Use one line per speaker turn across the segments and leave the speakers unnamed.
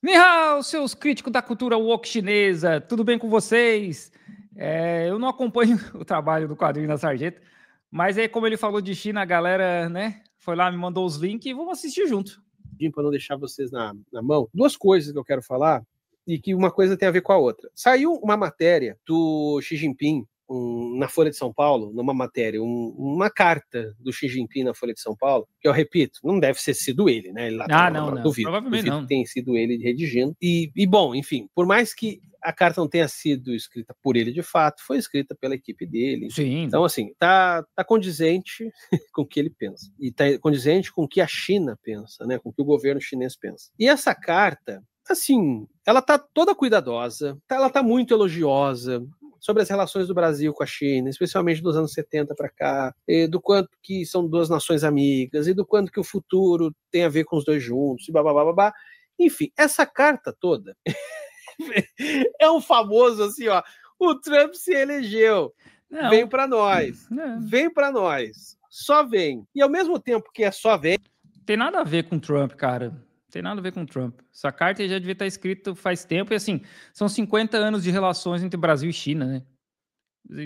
Nihao, seus críticos da cultura woke chinesa, tudo bem com vocês? É, eu não acompanho o trabalho do quadrinho da Sarjeta, mas aí, como ele falou de China, a galera né, foi lá, me mandou os links e vamos assistir junto. Para não deixar vocês na, na
mão, duas coisas que eu quero falar e que uma coisa tem a ver com a outra. Saiu uma matéria do Xi Jinping um, na Folha de São Paulo, numa matéria, um, uma carta do Xi Jinping na Folha de São Paulo, que eu repito, não deve ter sido ele, né? Ele lá ah, não, não. Duvido, Provavelmente duvido não. tem sido ele redigindo. E, e, bom, enfim, por mais que a carta não tenha sido escrita por ele de fato, foi escrita pela equipe dele. Sim. Então, assim, tá, tá condizente com o que ele pensa. E tá condizente com o que a China pensa, né? Com o que o governo chinês pensa. E essa carta, assim, ela tá toda cuidadosa, tá, ela tá muito elogiosa, sobre as relações do Brasil com a China, especialmente dos anos 70 para cá, do quanto que são duas nações amigas e do quanto que o futuro tem a ver com os dois juntos, e babá, babá. Enfim, essa carta toda é um famoso assim, ó. O Trump
se elegeu. Não. Vem para nós. Não. Vem para nós. Só vem. E ao mesmo tempo que é só vem. Tem nada a ver com Trump, cara tem nada a ver com o Trump. Essa carta já devia estar escrita faz tempo. E assim, são 50 anos de relações entre Brasil e China, né?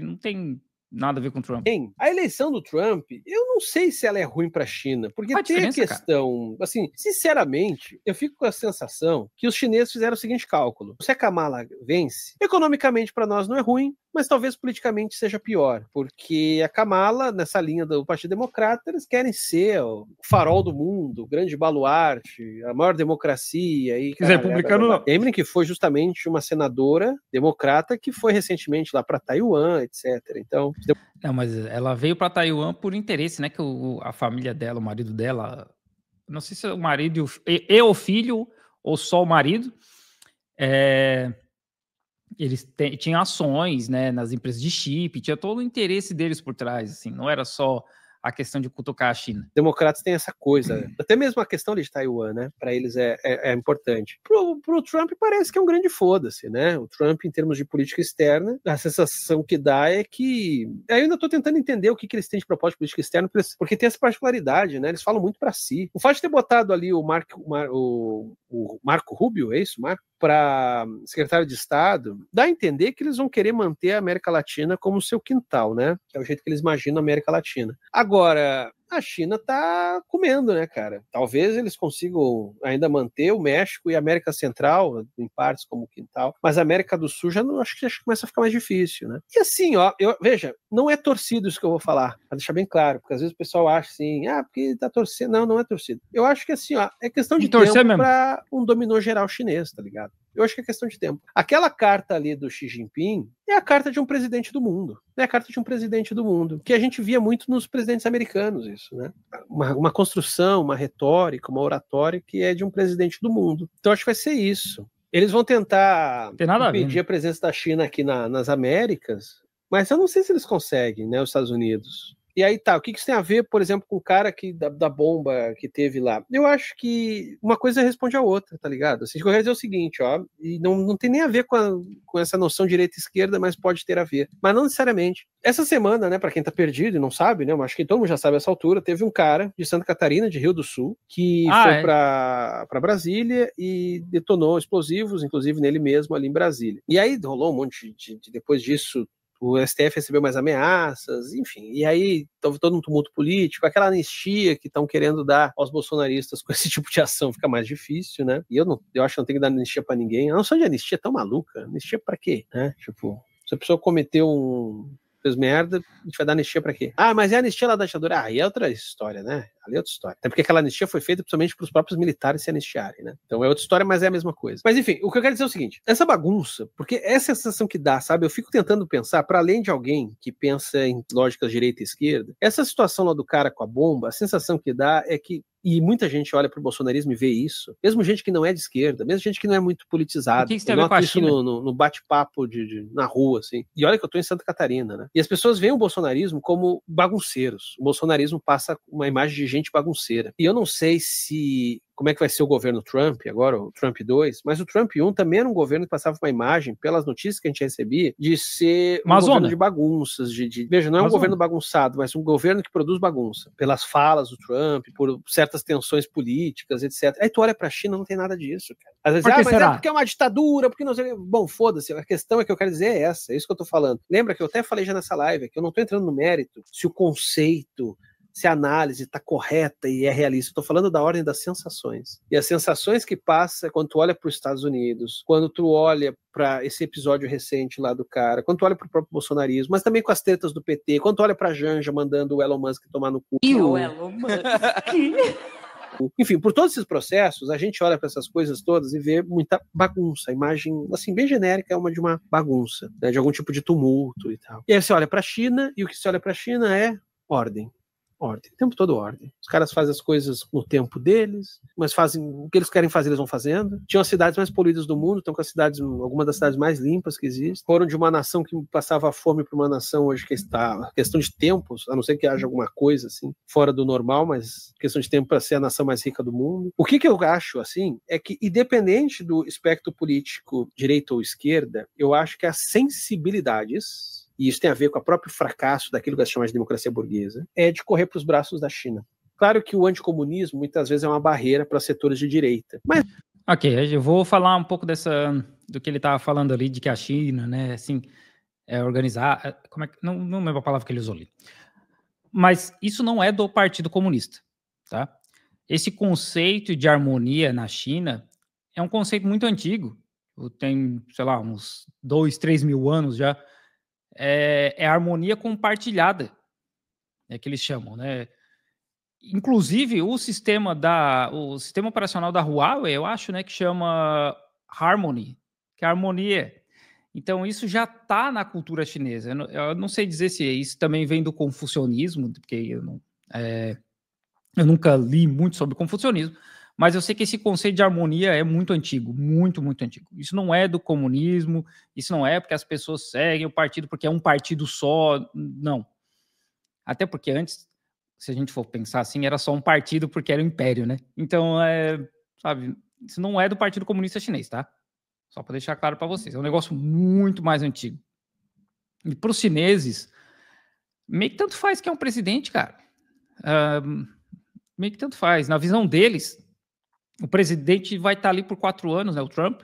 Não tem nada a ver com o Trump.
Bem, A eleição do Trump, eu não sei se ela é ruim para a China, porque a tem a questão, cara. assim, sinceramente, eu fico com a sensação que os chineses fizeram o seguinte cálculo: se a Kamala vence, economicamente para nós não é ruim, mas talvez politicamente seja pior, porque a Kamala, nessa linha do Partido Democrata, eles querem ser o farol do mundo, o grande baluarte, a maior democracia. E, cara, republicano não. Lembrem que foi justamente uma senadora democrata que foi recentemente lá para Taiwan, etc. Então.
Não, mas ela veio para Taiwan por interesse, né? Que o, a família dela, o marido dela, não sei se é o marido e, e o filho, ou só o marido. É, eles tinham ações né, nas empresas de chip, tinha todo o interesse deles por trás, assim, não era só a questão de cutucar a China. Democratas têm essa coisa, né? até mesmo a questão de Taiwan, né? Para eles é, é, é, importante.
Pro, o Trump parece que é um grande foda-se, né? O Trump, em termos de política externa, a sensação que dá é que. Eu ainda estou tentando entender o que, que eles têm de propósito de política externa, porque tem essa particularidade, né? Eles falam muito para si. O fato de ter botado ali o, Marco, o, o, o Marco Rubio, é isso, Marco? para secretário de Estado, dá a entender que eles vão querer manter a América Latina como seu quintal, né? É o jeito que eles imaginam a América Latina. Agora, a China está comendo, né, cara? Talvez eles consigam ainda manter o México e a América Central, em partes como o Quintal, mas a América do Sul já não, acho que já começa a ficar mais difícil, né? E assim, ó, eu, veja, não é torcido isso que eu vou falar, para deixar bem claro, porque às vezes o pessoal acha assim, ah, porque tá torcendo. Não, não é torcido. Eu acho que assim, ó, é questão de, de torcer tempo para um dominó geral chinês, tá ligado? Eu acho que é questão de tempo. Aquela carta ali do Xi Jinping é a carta de um presidente do mundo. É a carta de um presidente do mundo. Que a gente via muito nos presidentes americanos, isso, né? Uma, uma construção, uma retórica, uma oratória que é de um presidente do mundo. Então acho que vai ser isso. Eles vão tentar impedir a, né? a, presença da China aqui na, nas Américas, mas eu não sei se eles conseguem, né? Os Estados Unidos. E aí tá, o que, que isso tem a ver, por exemplo, com o cara que, da, da bomba que teve lá? Eu acho que uma coisa responde a outra, tá ligado? Assim, o que eu dizer é o seguinte, ó, e não, não tem nem a ver com, a, com essa noção direita e esquerda, mas pode ter a ver. Mas não necessariamente. Essa semana, né, para quem tá perdido e não sabe, né, eu acho que todo mundo já sabe essa altura, teve um cara de Santa Catarina, de Rio do Sul, que ah, foi é? para Brasília e detonou explosivos, inclusive nele mesmo ali em Brasília. E aí rolou um monte de, de depois disso, o STF recebeu mais ameaças, enfim. E aí houve todo um tumulto político, aquela anistia que estão querendo dar aos bolsonaristas com esse tipo de ação fica mais difícil, né? E eu, não, eu acho que não tem que dar anistia para ninguém. A noção de anistia é tão maluca. Anistia para quê? Né? Tipo, se a pessoa cometeu um, fez merda, a gente vai dar anistia para quê? Ah, mas é a anistia lá da ditadura. Ah, aí é outra história, né? Ali é outra história. Até porque aquela anistia foi feita principalmente para os próprios militares se anistiarem, né? Então é outra história, mas é a mesma coisa. Mas enfim, o que eu quero dizer é o seguinte: essa bagunça, porque essa é a sensação que dá, sabe? Eu fico tentando pensar, para além de alguém que pensa em lógicas direita e esquerda, essa situação lá do cara com a bomba, a sensação que dá é que e muita gente olha para o bolsonarismo e vê isso. Mesmo gente que não é de esquerda, mesmo gente que não é muito politizada. O que, que com a isso no, no, no bate-papo de, de, na rua, assim. E olha que eu estou em Santa Catarina, né? E as pessoas veem o bolsonarismo como bagunceiros. O bolsonarismo passa uma imagem de gente bagunceira. E eu não sei se como é que vai ser o governo Trump agora, o Trump 2, mas o Trump 1 também era um governo que passava uma imagem, pelas notícias que a gente recebia, de ser um Amazônia. governo de bagunças, de, de... veja, não é um governo bagunçado, mas um governo que produz bagunça, pelas falas do Trump, por certas tensões políticas, etc. Aí tu olha pra China, não tem nada disso, cara. Às vezes, por ah, mas é será? é porque é uma ditadura, porque não sei... Bom, foda-se, a questão é que eu quero dizer é essa, é isso que eu tô falando. Lembra que eu até falei já nessa live, é que eu não tô entrando no mérito se o conceito se a análise está correta e é realista. Estou falando da ordem das sensações. E as sensações que passa é quando tu olha para os Estados Unidos, quando tu olha para esse episódio recente lá do cara, quando tu olha para o próprio bolsonarismo, mas também com as tretas do PT, quando tu olha para a Janja mandando o Elon Musk tomar no cu. E o é Elon Musk. Enfim, por todos esses processos, a gente olha para essas coisas todas e vê muita bagunça. A imagem, assim, bem genérica, é uma de uma bagunça, né, de algum tipo de tumulto e tal. E aí você olha para a China, e o que se olha para a China é ordem ordem, o tempo todo ordem. Os caras fazem as coisas no tempo deles, mas fazem o que eles querem fazer, eles vão fazendo. Tinham as cidades mais poluídas do mundo, estão com as cidades, algumas das cidades mais limpas que existem. Foram de uma nação que passava fome para uma nação hoje que está, questão de tempos, a não ser que haja alguma coisa assim, fora do normal, mas questão de tempo para ser a nação mais rica do mundo. O que, que eu acho, assim, é que independente do espectro político, direita ou esquerda, eu acho que as sensibilidades e isso tem a ver com o próprio fracasso daquilo que se chama de democracia burguesa, é de correr para os braços da China. Claro que o anticomunismo muitas vezes é uma barreira para setores de direita, mas...
Ok, eu vou falar um pouco dessa do que ele estava falando ali, de que a China, né, assim, é organizar... É, como é, não, não lembro a palavra que ele usou ali. Mas isso não é do Partido Comunista, tá? Esse conceito de harmonia na China é um conceito muito antigo, tem, sei lá, uns dois, três mil anos já, é, é harmonia compartilhada, é que eles chamam, né? Inclusive, o sistema da o sistema operacional da Huawei, eu acho, né, que chama Harmony, que é harmonia. Então, isso já está na cultura chinesa. Eu não, eu não, sei dizer se isso também vem do confucionismo, porque eu, não, é, eu nunca li muito sobre confucionismo, mas eu sei que esse conceito de harmonia é muito antigo, muito, muito antigo. Isso não é do comunismo, isso não é porque as pessoas seguem o partido porque é um partido só, não. Até porque antes, se a gente for pensar assim, era só um partido porque era o um império, né? Então, é, sabe, isso não é do Partido Comunista Chinês, tá? Só para deixar claro para vocês, é um negócio muito mais antigo. E para os chineses, meio que tanto faz que é um presidente, cara. Uh, meio que tanto faz. Na visão deles, o presidente vai estar ali por quatro anos, né, o Trump,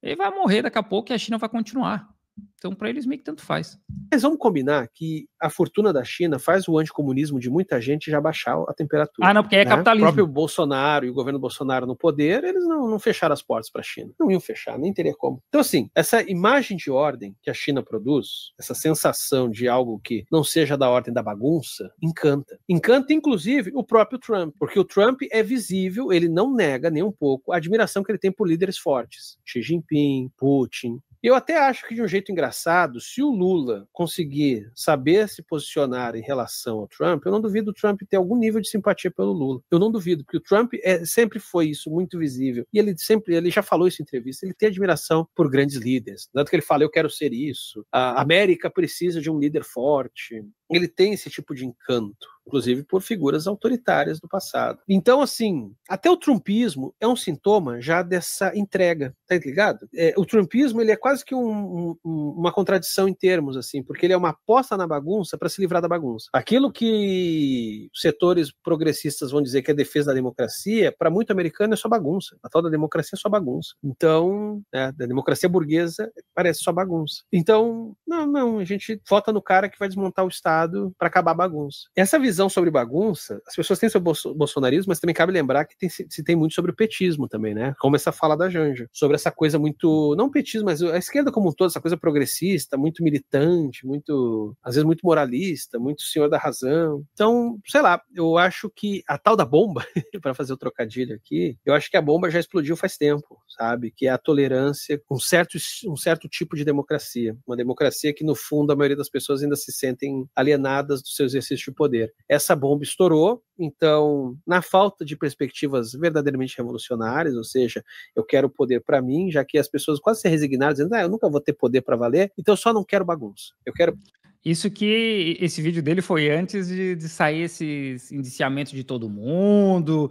ele vai morrer daqui a pouco e a China vai continuar. Então, para eles, meio que tanto faz.
Mas vamos combinar que a fortuna da China faz o anticomunismo de muita gente já baixar a temperatura. Ah, não, porque é né? capitalismo. O próprio Bolsonaro e o governo Bolsonaro no poder, eles não, não fecharam as portas para a China. Não iam fechar, nem teria como. Então, assim, essa imagem de ordem que a China produz, essa sensação de algo que não seja da ordem da bagunça, encanta. Encanta, inclusive, o próprio Trump, porque o Trump é visível, ele não nega nem um pouco a admiração que ele tem por líderes fortes. Xi Jinping, Putin, eu até acho que, de um jeito engraçado, se o Lula conseguir saber se posicionar em relação ao Trump, eu não duvido o Trump ter algum nível de simpatia pelo Lula. Eu não duvido, porque o Trump é, sempre foi isso, muito visível. E ele sempre, ele já falou isso em entrevista, ele tem admiração por grandes líderes. Tanto que ele fala, eu quero ser isso. A América precisa de um líder forte ele tem esse tipo de encanto, inclusive por figuras autoritárias do passado. Então, assim, até o trumpismo é um sintoma já dessa entrega, tá ligado? É, o trumpismo ele é quase que um, um, uma contradição em termos, assim, porque ele é uma aposta na bagunça para se livrar da bagunça. Aquilo que setores progressistas vão dizer que é defesa da democracia, para muito americano é só bagunça. A tal da democracia é só bagunça. Então, né, da democracia burguesa parece só bagunça. Então, não, não, a gente vota no cara que vai desmontar o Estado Estado para acabar a bagunça. Essa visão sobre bagunça, as pessoas têm sobre o bolsonarismo, mas também cabe lembrar que tem, se tem muito sobre o petismo também, né? Como essa fala da Janja, sobre essa coisa muito, não petismo, mas a esquerda como um todo, essa coisa progressista, muito militante, muito, às vezes muito moralista, muito senhor da razão. Então, sei lá, eu acho que a tal da bomba, para fazer o trocadilho aqui, eu acho que a bomba já explodiu faz tempo, sabe? Que é a tolerância com um certo, um certo tipo de democracia. Uma democracia que, no fundo, a maioria das pessoas ainda se sentem ali alienadas do seu exercício de poder. Essa bomba estourou, então, na falta de perspectivas verdadeiramente revolucionárias, ou seja, eu quero poder para mim, já que as pessoas quase se resignaram, dizendo, ah, eu nunca vou ter poder para valer, então eu só não quero bagunça.
Eu quero isso que esse vídeo dele foi antes de, de, sair esse indiciamento de todo mundo,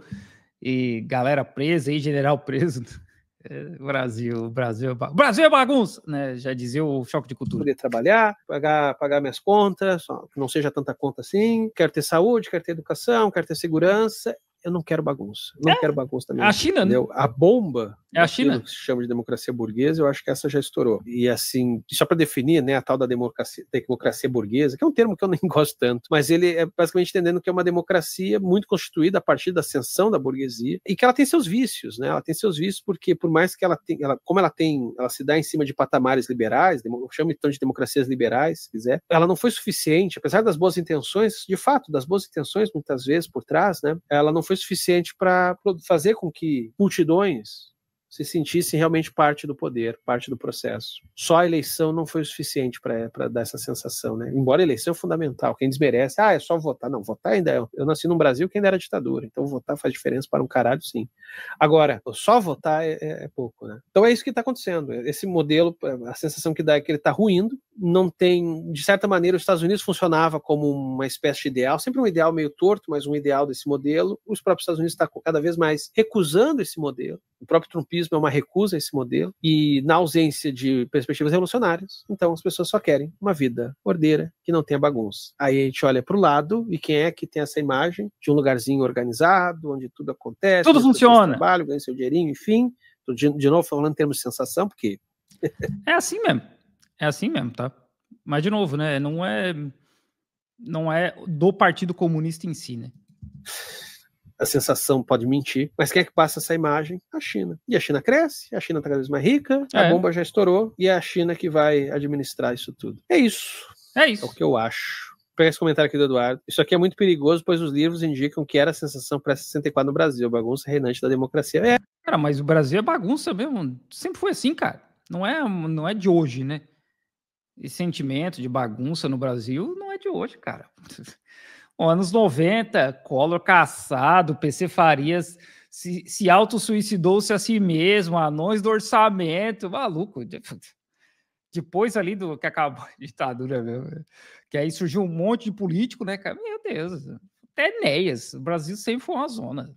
e galera presa e general preso. É, Brasil, Brasil, é Brasil é bagunça, né? Já dizia o choque de cultura. Poder trabalhar,
pagar, pagar minhas contas, que não seja tanta conta assim. Quero ter saúde, quero ter educação, quero ter segurança. Eu não quero bagunça. Não é. quero bagunça também. A China, né? entendeu? A bomba é a China? Que se chama de democracia burguesa, eu acho que essa já estourou. E assim, só para definir, né, a tal da democracia, democracia burguesa, que é um termo que eu nem gosto tanto, mas ele é basicamente entendendo que é uma democracia muito constituída a partir da ascensão da burguesia e que ela tem seus vícios, né? Ela tem seus vícios porque por mais que ela tenha, ela, como ela tem, ela se dá em cima de patamares liberais, chama então de democracias liberais, se quiser, ela não foi suficiente, apesar das boas intenções, de fato, das boas intenções muitas vezes por trás, né? Ela não foi suficiente para fazer com que multidões se sentissem realmente parte do poder, parte do processo. Só a eleição não foi o suficiente para dar essa sensação, né? Embora a eleição é fundamental, quem desmerece, ah, é só votar. Não, votar ainda é. Eu nasci num Brasil que ainda era ditadura, então votar faz diferença para um caralho, sim. Agora, só votar é, é, é pouco, né? Então é isso que está acontecendo. Esse modelo, a sensação que dá é que ele está ruindo, não tem, de certa maneira, os Estados Unidos funcionava como uma espécie de ideal, sempre um ideal meio torto, mas um ideal desse modelo. Os próprios Estados Unidos estão tá cada vez mais recusando esse modelo. O próprio trumpismo é uma recusa a esse modelo e na ausência de perspectivas revolucionárias, então as pessoas só querem uma vida ordeira que não tenha bagunça. Aí a gente olha para o lado e quem é que tem essa imagem de um lugarzinho organizado, onde tudo acontece, tudo funciona, trabalho, ganha seu dinheirinho, enfim. De, de novo falando em termos de sensação, porque é assim mesmo.
É assim mesmo, tá? Mas, de novo, né? Não é, não é do Partido Comunista em si, né?
A sensação pode mentir, mas quem é que passa essa imagem? A China.
E a China cresce,
a China está cada vez mais rica, a é. bomba já estourou e é a China que vai administrar isso tudo. É isso.
É isso. É o que eu
acho pegar esse comentário aqui do Eduardo. Isso aqui é muito perigoso, pois os livros indicam
que era a sensação para 64 no Brasil, bagunça reinante da democracia. É. Cara, mas o Brasil é bagunça mesmo. Sempre foi assim, cara. Não é, não é de hoje, né? esse sentimento de bagunça no Brasil não é de hoje, cara. anos 90, Collor caçado, PC Farias se, se auto-suicidou-se a si mesmo, anões do orçamento, maluco. Depois ali do que acabou a ditadura, meu, né? que aí surgiu um monte de político, né, cara? Meu Deus, até Neias,
o Brasil sempre foi uma zona.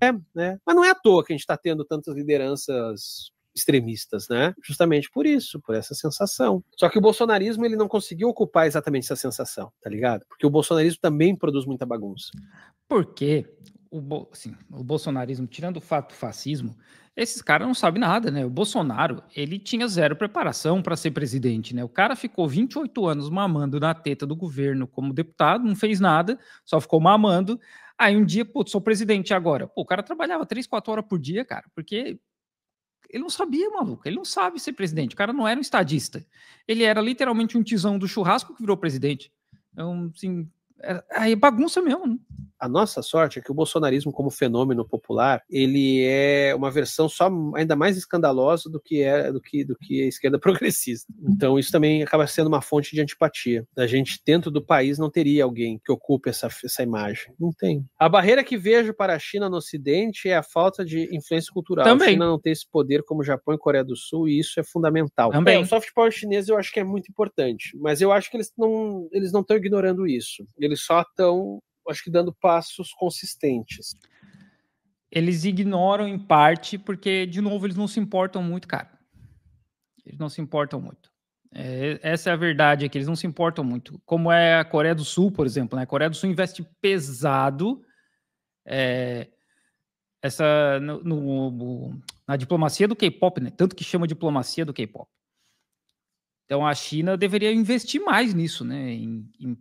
É, né? Mas não é à toa que a gente está tendo tantas lideranças extremistas, né? Justamente por isso, por essa sensação. Só que o bolsonarismo ele não conseguiu ocupar exatamente essa sensação, tá ligado? Porque o bolsonarismo também produz muita bagunça.
Porque o, bo assim, o bolsonarismo, tirando o fato do fascismo, esses caras não sabem nada, né? O Bolsonaro, ele tinha zero preparação para ser presidente, né? O cara ficou 28 anos mamando na teta do governo como deputado, não fez nada, só ficou mamando. Aí um dia, pô, sou presidente agora. Pô, o cara trabalhava 3, 4 horas por dia, cara, porque ele não sabia, maluco. Ele não sabe ser presidente. O cara não era um estadista. Ele era literalmente um tisão do churrasco que virou presidente. Então, assim, é, aí é bagunça mesmo. Né? A nossa
sorte é que o bolsonarismo, como fenômeno popular, ele é uma versão só ainda mais escandalosa do que é do que, do que a esquerda progressista. Então, isso também acaba sendo uma fonte de antipatia. A gente, dentro do país, não teria alguém que ocupe essa, essa imagem. Não tem. A barreira que vejo para a China no Ocidente é a falta de influência cultural. Também. A China não tem esse poder como Japão e Coreia do Sul, e isso é fundamental. Também. É, o soft power chinês eu acho que é muito importante, mas eu acho que eles não, eles não estão ignorando isso. Eles eles só estão, acho que, dando passos
consistentes. Eles ignoram em parte porque, de novo, eles não se importam muito, cara. Eles não se importam muito. É, essa é a verdade, é que eles não se importam muito. Como é a Coreia do Sul, por exemplo, né? A Coreia do Sul investe pesado é, essa no, no, na diplomacia do K-pop, né? Tanto que chama diplomacia do K-pop. Então a China deveria investir mais nisso, né? Em, em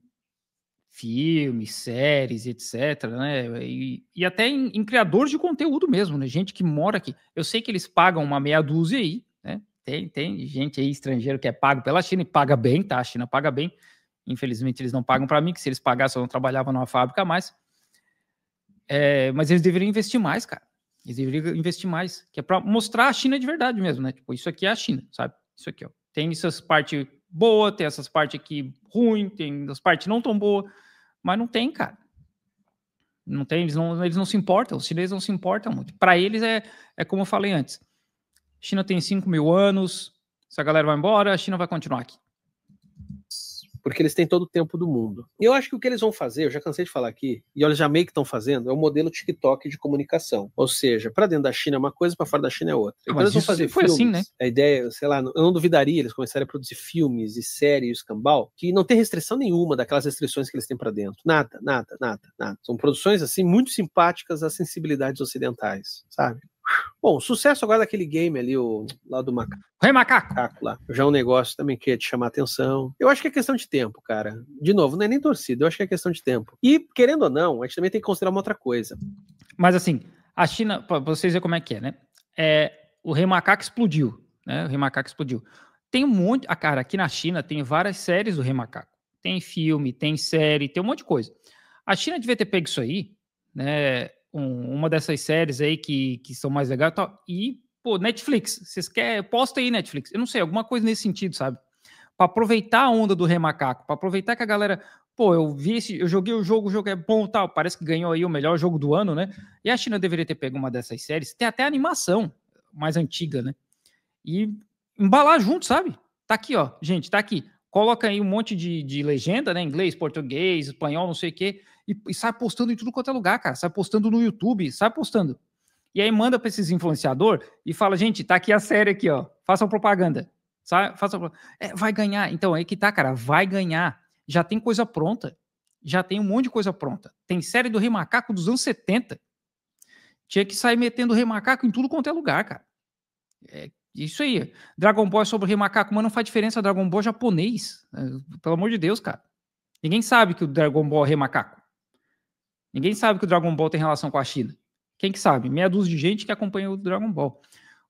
filmes, séries, etc., né? E, e até em, em, criadores de conteúdo mesmo, né? Gente que mora aqui. Eu sei que eles pagam uma meia dúzia aí, né? Tem, tem gente aí estrangeiro que é pago pela China e paga bem, tá? A China paga bem. Infelizmente, eles não pagam para mim, que se eles pagassem, eu não trabalhava numa fábrica mais. É, mas eles deveriam investir mais, cara. Eles deveriam investir mais, que é para mostrar a China de verdade mesmo, né? Tipo, isso aqui é a China, sabe? Isso aqui, ó. Tem essas partes boa, tem essas partes aqui ruim, tem as partes não tão boa, mas não tem, cara. Não tem, eles não, eles não se importam, os chineses não se importam muito. Para eles é, é como eu falei antes: China tem 5 mil anos, se a galera vai embora, a China vai continuar aqui
porque eles têm todo o tempo do mundo. E eu acho que o que eles vão fazer, eu já cansei de falar aqui, e eles já meio que estão fazendo, é o modelo TikTok de comunicação. Ou seja, para dentro da China é uma coisa, para fora da China é outra. Ah, então Mas eles vão fazer foi assim, filmes, assim, né? A ideia, sei lá, eu não duvidaria eles começarem a produzir filmes e séries, escambau, que não tem restrição nenhuma daquelas restrições que eles têm para dentro. Nada, nada, nada, nada. São produções assim muito simpáticas às sensibilidades ocidentais, sabe? Bom, sucesso agora daquele game ali, o lá do macaco. Rei macaco! macaco lá. Já é um negócio também que ia te chamar atenção. Eu acho que é questão de tempo, cara. De novo, não é nem torcida, eu acho que é questão de tempo. E, querendo ou não, a gente também tem que considerar uma outra coisa.
Mas assim, a China, pra vocês verem como é que é, né? É, o Rei Macaco explodiu, né? O Rei Macaco explodiu. Tem um monte. Ah, cara, aqui na China tem várias séries do Rei Macaco. Tem filme, tem série, tem um monte de coisa. A China devia ter pego isso aí, né? um, uma dessas séries aí que, que são mais legais e tal. E, pô, Netflix, vocês querem? Posta aí, Netflix. Eu não sei, alguma coisa nesse sentido, sabe? Para aproveitar a onda do Remacaco, para aproveitar que a galera. Pô, eu vi esse, eu joguei o jogo, o jogo é bom tal. Parece que ganhou aí o melhor jogo do ano, né? E a China deveria ter pego uma dessas séries. Tem até animação mais antiga, né? E embalar junto, sabe? Tá aqui, ó, gente, tá aqui coloca aí um monte de, de legenda, né? Inglês, português, espanhol, não sei o quê, e, e, sai postando em tudo quanto é lugar, cara. Sai postando no YouTube, sai postando. E aí manda para esses influenciador e fala, gente, tá aqui a série aqui, ó. Façam propaganda. Sai, faça é, vai ganhar. Então, é aí que tá, cara, vai ganhar. Já tem coisa pronta. Já tem um monte de coisa pronta. Tem série do Rei Macaco dos anos 70. Tinha que sair metendo Rei Macaco em tudo quanto é lugar, cara. É, isso aí. Dragon Ball é sobre macaco, mas não faz diferença Dragon Ball japonês. É, pelo amor de Deus, cara. Ninguém sabe que o Dragon Ball é macaco. Ninguém sabe que o Dragon Ball tem relação com a China. Quem que sabe? Meia dúzia de gente que acompanha o Dragon Ball.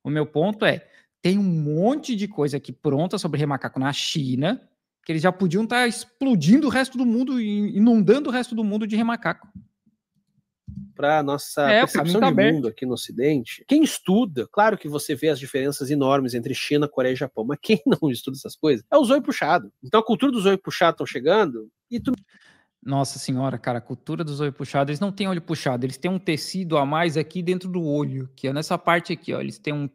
O meu ponto é, tem um monte de coisa aqui pronta sobre remacaco na China, que eles já podiam estar tá explodindo o resto do mundo, inundando o resto do mundo de remacaco
para a nossa é, percepção de mundo aqui no Ocidente, quem estuda, claro que você vê as diferenças enormes entre China, Coreia e Japão, mas quem não estuda essas coisas é o zoio puxado. Então a cultura do zoio
puxado estão chegando e tu. Nossa senhora, cara, a cultura dos olhos puxados, eles não têm olho puxado, eles têm um tecido a mais aqui dentro do olho, que é nessa parte aqui, ó, eles têm um,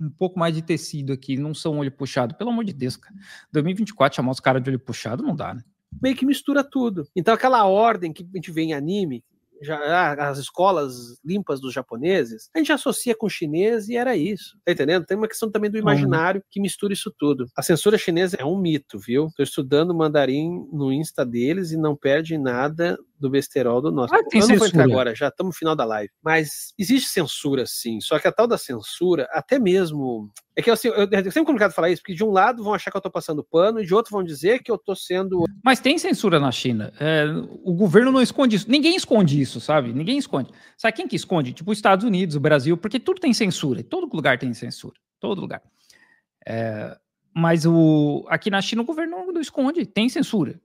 um pouco mais de tecido aqui, não são olho puxado, pelo amor de Deus, cara. 2024 chamar os caras de olho puxado não dá, né? Meio que mistura tudo. Então aquela ordem que a gente vê em anime,
já, ah, as escolas limpas dos japoneses, a gente associa com chinês e era isso. Tá entendendo? Tem uma questão também do uhum. imaginário que mistura isso tudo. A censura chinesa é um mito, viu? Tô estudando mandarim no Insta deles e não perde nada do besterol do nosso. Ah, Eu não vou entrar agora, já estamos no final da live. Mas existe censura, sim. Só que a tal da censura, até mesmo. É que assim, eu, é sempre complicado falar isso, porque de um lado vão achar que eu estou passando pano, e de outro vão dizer que eu estou
sendo. Mas tem censura na China. É, o governo não esconde isso. Ninguém esconde isso isso, sabe? Ninguém esconde. Sabe quem que esconde? Tipo os Estados Unidos, o Brasil, porque tudo tem censura. Todo lugar tem censura. Todo lugar. É, mas o, aqui na China o governo não esconde. Tem censura.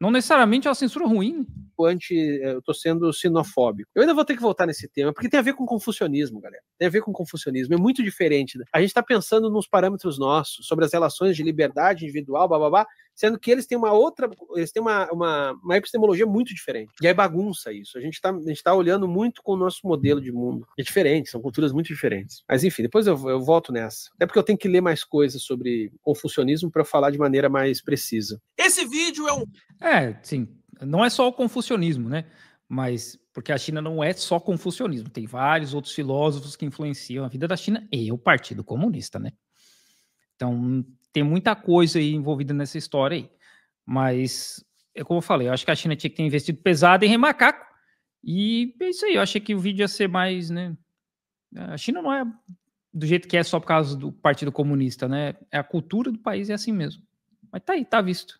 Não necessariamente é uma censura ruim pouco anti. Eh, eu tô sendo
sinofóbico. Eu ainda vou ter que voltar nesse tema, porque tem a ver com confucionismo, galera. Tem a ver com confucionismo. É muito diferente. A gente está pensando nos parâmetros nossos, sobre as relações de liberdade individual, blá sendo que eles têm uma outra. Eles têm uma, uma, uma epistemologia muito diferente. E aí bagunça isso. A gente está tá olhando muito com o nosso modelo de mundo. É diferente, são culturas muito diferentes. Mas enfim, depois eu, eu volto nessa. É porque eu tenho que ler mais coisas sobre confucionismo para falar de maneira mais
precisa. Esse vídeo é um. É, sim não é só o confucionismo, né? Mas porque a China não é só confucionismo, tem vários outros filósofos que influenciam a vida da China e o Partido Comunista, né? Então, tem muita coisa aí envolvida nessa história aí. Mas é como eu falei, eu acho que a China tinha que ter investido pesado em remacaco. E é isso aí, eu achei que o vídeo ia ser mais, né? A China não é do jeito que é só por causa do Partido Comunista, né? É a cultura do país é assim mesmo. Mas tá aí, tá visto.